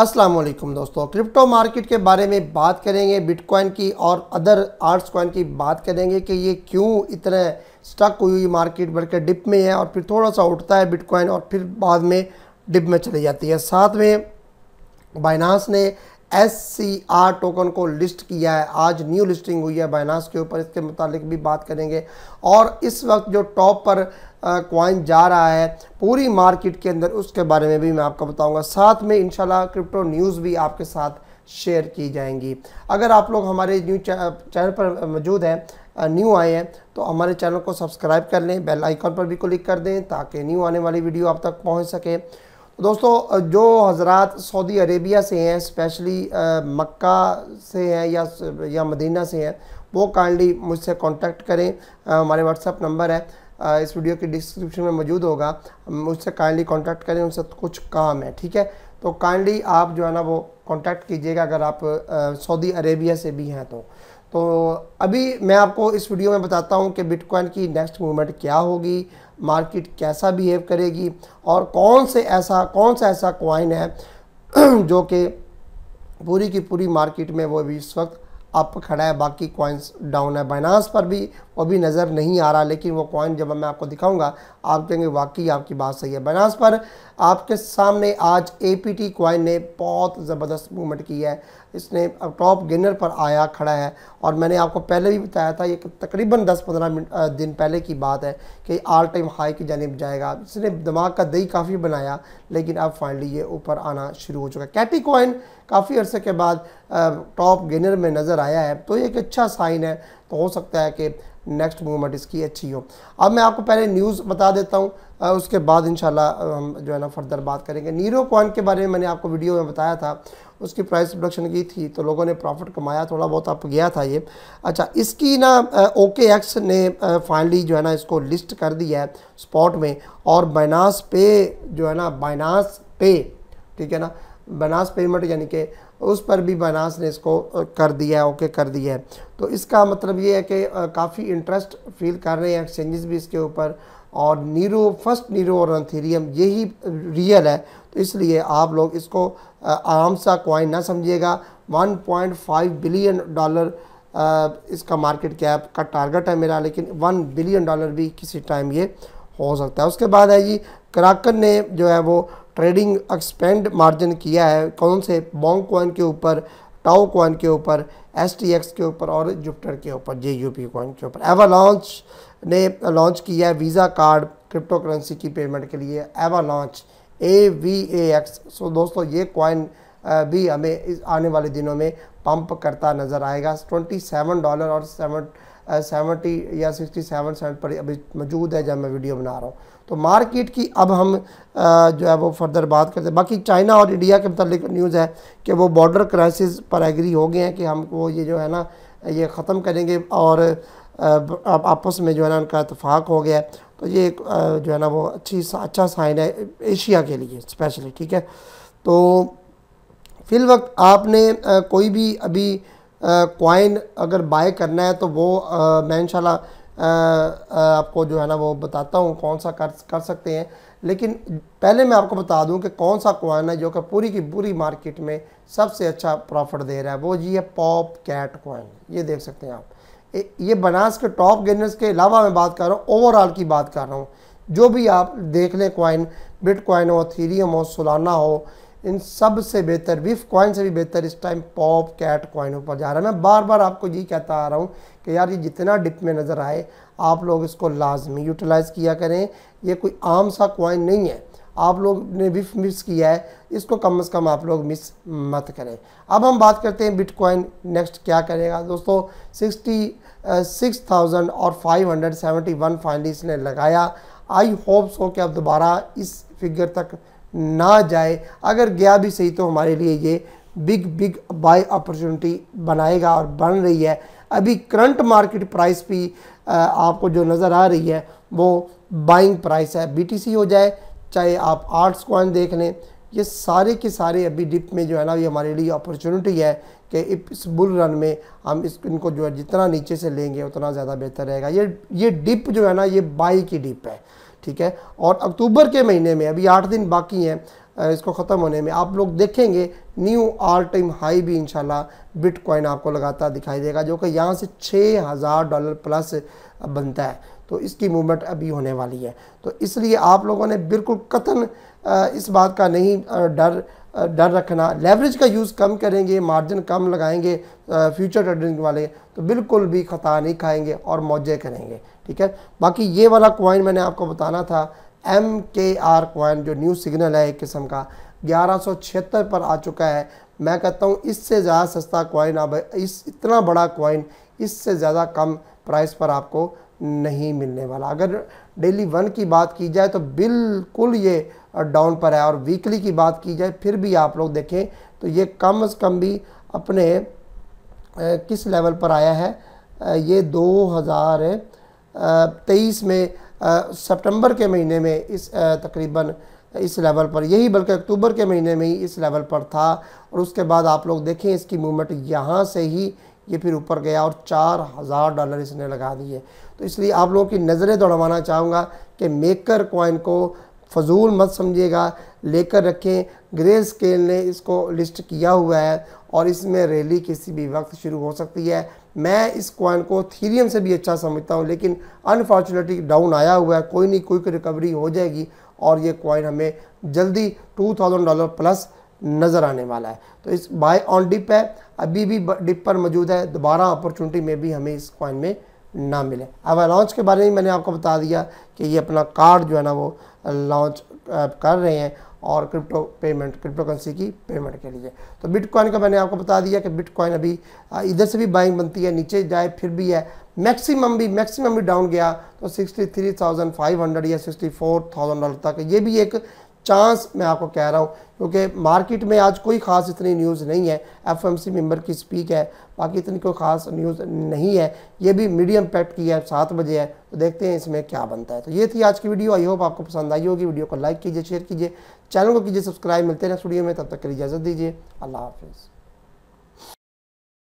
अस्सलाम वालेकुम दोस्तों क्रिप्टो मार्केट के बारे में बात करेंगे बिटकॉइन की और अदर आर्ट्स कॉइन की बात करेंगे कि ये क्यों इतने स्टक हुई हुई मार्केट बढ़कर डिप में है और फिर थोड़ा सा उठता है बिटकॉइन और फिर बाद में डिप में चली जाती है साथ में बाइनास ने एस सी आर टोकन को लिस्ट किया है आज न्यू लिस्टिंग हुई है बाइनास के ऊपर इसके मुतालिक भी बात करेंगे और इस वक्त जो टॉप पर क्वाइन जा रहा है पूरी मार्केट के अंदर उसके बारे में भी मैं आपको बताऊंगा साथ में इंशाल्लाह क्रिप्टो न्यूज़ भी आपके साथ शेयर की जाएंगी अगर आप लोग हमारे न्यू चैनल पर मौजूद हैं न्यू आए हैं तो हमारे चैनल को सब्सक्राइब कर लें बेल आइकॉन पर भी क्लिक कर दें ताकि न्यू आने वाली वीडियो आप तक पहुँच सके दोस्तों जो हजरात सऊदी अरेबिया से हैं स्पेशली मक्का से हैं या या मदीना से हैं वो काइंडली मुझसे कांटेक्ट करें हमारे व्हाट्सएप नंबर है इस वीडियो के डिस्क्रिप्शन में मौजूद होगा मुझसे काइंडली कांटेक्ट करें उनसे कुछ काम है ठीक है तो काइंडली आप जो है ना वो कांटेक्ट कीजिएगा अगर आप सऊदी अरेबिया से भी हैं तो तो अभी मैं आपको इस वीडियो में बताता हूँ कि बिटकॉइन की नेक्स्ट मूवमेंट क्या होगी मार्केट कैसा बिहेव करेगी और कौन से ऐसा कौन सा ऐसा कॉइन है जो कि पूरी की पूरी मार्केट में वो अभी इस वक्त अप खड़ा है बाकी कॉइन्स डाउन है बाइनास पर भी वो भी नज़र नहीं आ रहा लेकिन वो कॉइन जब मैं आपको दिखाऊंगा आप कहेंगे वाकई आपकी बात सही है बनास पर आपके सामने आज ए पी टी कॉइन ने बहुत ज़बरदस्त मूवमेंट की है इसने टॉप गेनर पर आया खड़ा है और मैंने आपको पहले भी बताया था ये तकरीबन 10-15 मिनट दिन पहले की बात है कि आल टाइम हाई की जानब जाएगा इसने दिमाग का दही काफ़ी बनाया लेकिन अब फाइनली ये ऊपर आना शुरू हो चुका है कैटी कॉइन काफ़ी अर्से के बाद टॉप गेनर में नज़र आया है तो ये एक अच्छा साइन है तो हो सकता है कि नेक्स्ट मूवमेंट इसकी अच्छी हो अब मैं आपको पहले न्यूज़ बता देता हूँ उसके बाद इन हम जो है ना फर्दर बात करेंगे नीरो कॉइन के बारे में मैंने आपको वीडियो में बताया था उसकी प्राइस प्रोडक्शन की थी तो लोगों ने प्रॉफिट कमाया थोड़ा बहुत आप गया था ये अच्छा इसकी ना ओके एक्स ने फाइनली जो है ना इसको लिस्ट कर दिया है स्पॉट में और बैनास पे जो है ना बैनास पे ठीक है ना बनास पेमेंट यानी कि उस पर भी बनास ने इसको कर दिया है ओके कर दिया है तो इसका मतलब ये है कि काफ़ी इंटरेस्ट फील कर रहे हैं एक्सचेंजेस भी इसके ऊपर और नीरो फर्स्ट नीरो और अनथीरियम यही रियल है तो इसलिए आप लोग इसको आम सा क्वाइन ना समझिएगा 1.5 बिलियन डॉलर इसका मार्केट कैप का टारगेट है मेरा लेकिन वन बिलियन डॉलर भी किसी टाइम ये हो सकता है उसके बाद है जी कराकन ने जो है वो ट्रेडिंग एक्सपेंड मार्जिन किया है कौन से बॉन्ग कॉइन के ऊपर टाओ कॉइन के ऊपर एस टी एक्स के ऊपर और जुपिटर के ऊपर जे यू पी कॉइन के ऊपर एवालॉन्च ने लॉन्च किया है वीज़ा कार्ड क्रिप्टो करेंसी की पेमेंट के लिए एवालॉन्च ए वी ए एक्स सो दोस्तों ये कॉइन भी हमें इस आने वाले दिनों में पंप करता नज़र आएगा ट्वेंटी सेवन डॉलर और सेवन सेवेंटी या सिक्सटी सेवन सेंट पर अभी मौजूद है जब मैं वीडियो बना रहा हूँ तो मार्केट की अब हम जो है वो फर्दर बात करते हैं बाकी चाइना और इंडिया के मतलब न्यूज़ है कि वो बॉर्डर क्राइसिस पर एग्री हो गए हैं कि हम वो ये जो है ना ये ख़त्म करेंगे और आप आपस में जो है ना उनका इतफाक़ हो गया है तो ये एक जो है ना वो अच्छी अच्छा साइन है एशिया के लिए स्पेशली ठीक है तो फिल वक्त आपने कोई भी अभी कॉइन अगर बाय करना है तो वो मैं इंशाल्लाह आपको जो है ना वो बताता हूँ कौन सा कर कर सकते हैं लेकिन पहले मैं आपको बता दूँ कि कौन सा कॉइन है जो कि पूरी की पूरी मार्केट में सबसे अच्छा प्रॉफिट दे रहा है वो जी है पॉप कैट कॉइन ये देख सकते हैं आप ये बनास के टॉप गेनर्स के अलावा मैं बात कर रहा हूँ ओवरऑल की बात कर रहा हूँ जो भी आप देख लें कॉइन बिट कॉइन हो थीरियम हो सोलाना हो इन सब से बेहतर विफ कॉइन से भी बेहतर इस टाइम पॉप कैट कॉइन ऊपर जा रहा है मैं बार बार आपको यही कहता आ रहा हूँ कि यार ये जितना डिप में नज़र आए आप लोग इसको लाजमी यूटिलाइज़ किया करें ये कोई आम सा कॉइन नहीं है आप लोग ने विफ मिस किया है इसको कम से कम आप लोग मिस मत करें अब हम बात करते हैं बिटकॉइन नेक्स्ट क्या करेगा दोस्तों सिक्सटी सिक्स थाउजेंड और five hundred seventy one finally इसने लगाया आई होप सो कि अब दोबारा इस फिगर तक ना जाए अगर गया भी सही तो हमारे लिए ये बिग बिग बाय अपॉर्चुनिटी बनाएगा और बन रही है अभी करंट मार्केट प्राइस भी आपको जो नज़र आ रही है वो बाइंग प्राइस है बीटीसी हो जाए चाहे आप आर्ट्स कॉइन देख लें ये सारे के सारे अभी डिप में जो है ना ये हमारे लिए अपॉर्चुनिटी है कि इस बुल रन में हम इस इनको जो है जितना नीचे से लेंगे उतना ज़्यादा बेहतर रहेगा ये ये डिप जो है ना ये बाई की डिप है ठीक है और अक्टूबर के महीने में अभी आठ दिन बाकी हैं इसको ख़त्म होने में आप लोग देखेंगे न्यू ऑल टाइम हाई भी इंशाल्लाह बिटकॉइन आपको लगातार दिखाई देगा जो कि यहाँ से छः हज़ार डॉलर प्लस बनता है तो इसकी मूवमेंट अभी होने वाली है तो इसलिए आप लोगों ने बिल्कुल कतन इस बात का नहीं डर डर रखना लेवरेज का यूज़ कम करेंगे मार्जिन कम लगाएंगे फ्यूचर ट्रेडिंग वाले तो बिल्कुल भी ख़ता नहीं खाएंगे और मौजे करेंगे ठीक है बाकी ये वाला कॉइन मैंने आपको बताना था एम के आर कॉइन जो न्यू सिग्नल है एक किस्म का ग्यारह सौ छिहत्तर पर आ चुका है मैं कहता हूँ इससे ज़्यादा सस्ता कॉइन अब इस इतना बड़ा कॉइन इससे ज़्यादा कम प्राइस पर आपको नहीं मिलने वाला अगर डेली वन की बात की जाए तो बिल्कुल ये डाउन पर है और वीकली की बात की जाए फिर भी आप लोग देखें तो ये कम से कम भी अपने किस लेवल पर आया है ये 2023 में सितंबर के महीने में इस तकरीबन इस लेवल पर यही बल्कि अक्टूबर के महीने में ही इस लेवल पर था और उसके बाद आप लोग देखें इसकी मूवमेंट यहाँ से ही ये फिर ऊपर गया और चार हज़ार डॉलर इसने लगा दिए तो इसलिए आप लोगों की नज़रें दौड़वाना चाहूँगा कि मेकर कॉइन को फजूल मत समझिएगा लेकर रखें ग्रे स्केल ने इसको लिस्ट किया हुआ है और इसमें रैली किसी भी वक्त शुरू हो सकती है मैं इस कॉइन को थीरियम से भी अच्छा समझता हूँ लेकिन अनफॉर्चुनेटली डाउन आया हुआ है कोई नहीं कोई रिकवरी हो जाएगी और ये कॉइन हमें जल्दी टू डॉलर प्लस नज़र आने वाला है तो इस बाय ऑन डिप है अभी भी डिप पर मौजूद है दोबारा अपॉर्चुनिटी में भी हमें इस कॉइन में ना मिले अब लॉन्च के बारे में मैंने आपको बता दिया कि ये अपना कार्ड जो है ना वो लॉन्च कर रहे हैं और क्रिप्टो पेमेंट क्रिप्टो करेंसी की पेमेंट के लिए तो बिटकॉइन का मैंने आपको बता दिया कि बिटकॉइन अभी इधर से भी बाइंग बनती है नीचे जाए फिर भी है मैक्सिमम भी मैक्सिमम भी डाउन गया तो 63,500 या 64,000 डॉलर तक ये भी एक चांस मैं आपको कह रहा हूँ क्योंकि मार्केट में आज कोई ख़ास इतनी न्यूज़ नहीं है एफएमसी मेंबर की स्पीक है बाकी इतनी कोई ख़ास न्यूज़ नहीं है ये भी मीडियम पैट की है सात बजे है तो देखते हैं इसमें क्या बनता है तो ये थी आज की वीडियो आई होप आपको पसंद आई होगी वीडियो को लाइक कीजिए शेयर कीजिए चैनल को कीजिए सब्सक्राइब मिलते हैं स्टूडियो में तब तक के लिए इजाज़त दीजिए अल्लाह हाफिज़